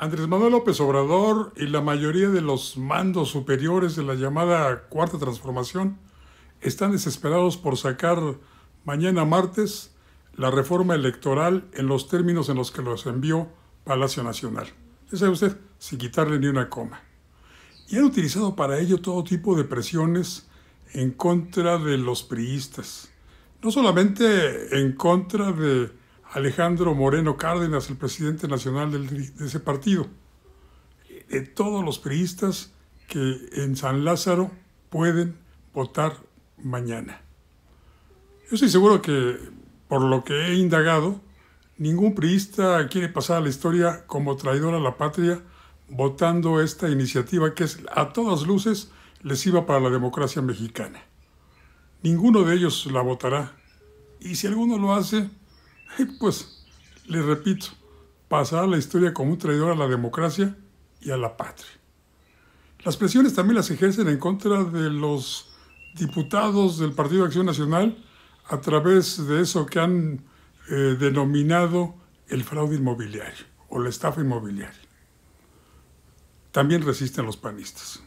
Andrés Manuel López Obrador y la mayoría de los mandos superiores de la llamada Cuarta Transformación están desesperados por sacar mañana martes la reforma electoral en los términos en los que los envió Palacio Nacional. Ya sabe usted, sin quitarle ni una coma. Y han utilizado para ello todo tipo de presiones en contra de los priistas. No solamente en contra de Alejandro Moreno Cárdenas, el presidente nacional de ese partido, de todos los priistas que en San Lázaro pueden votar mañana. Yo estoy seguro que, por lo que he indagado, ningún priista quiere pasar a la historia como traidor a la patria votando esta iniciativa que es, a todas luces les iba para la democracia mexicana. Ninguno de ellos la votará. Y si alguno lo hace, pues, les repito, pasará la historia como un traidor a la democracia y a la patria. Las presiones también las ejercen en contra de los diputados del Partido de Acción Nacional a través de eso que han eh, denominado el fraude inmobiliario o la estafa inmobiliaria. También resisten los panistas.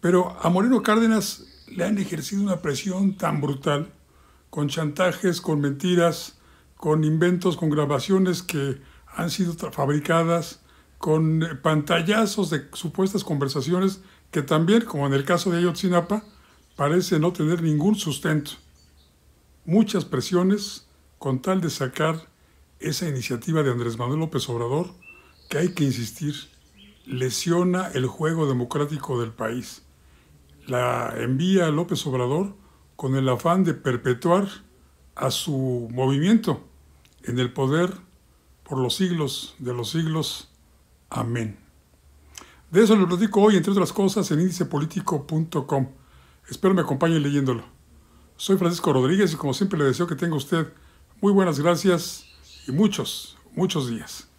Pero a Moreno Cárdenas le han ejercido una presión tan brutal, con chantajes, con mentiras, con inventos, con grabaciones que han sido fabricadas, con eh, pantallazos de supuestas conversaciones que también, como en el caso de Ayotzinapa, parece no tener ningún sustento. Muchas presiones con tal de sacar esa iniciativa de Andrés Manuel López Obrador, que hay que insistir, lesiona el juego democrático del país. La envía López Obrador con el afán de perpetuar a su movimiento, en el poder por los siglos de los siglos. Amén. De eso les platico hoy, entre otras cosas, en índicepolítico.com. Espero me acompañen leyéndolo. Soy Francisco Rodríguez y como siempre le deseo que tenga usted muy buenas gracias y muchos, muchos días.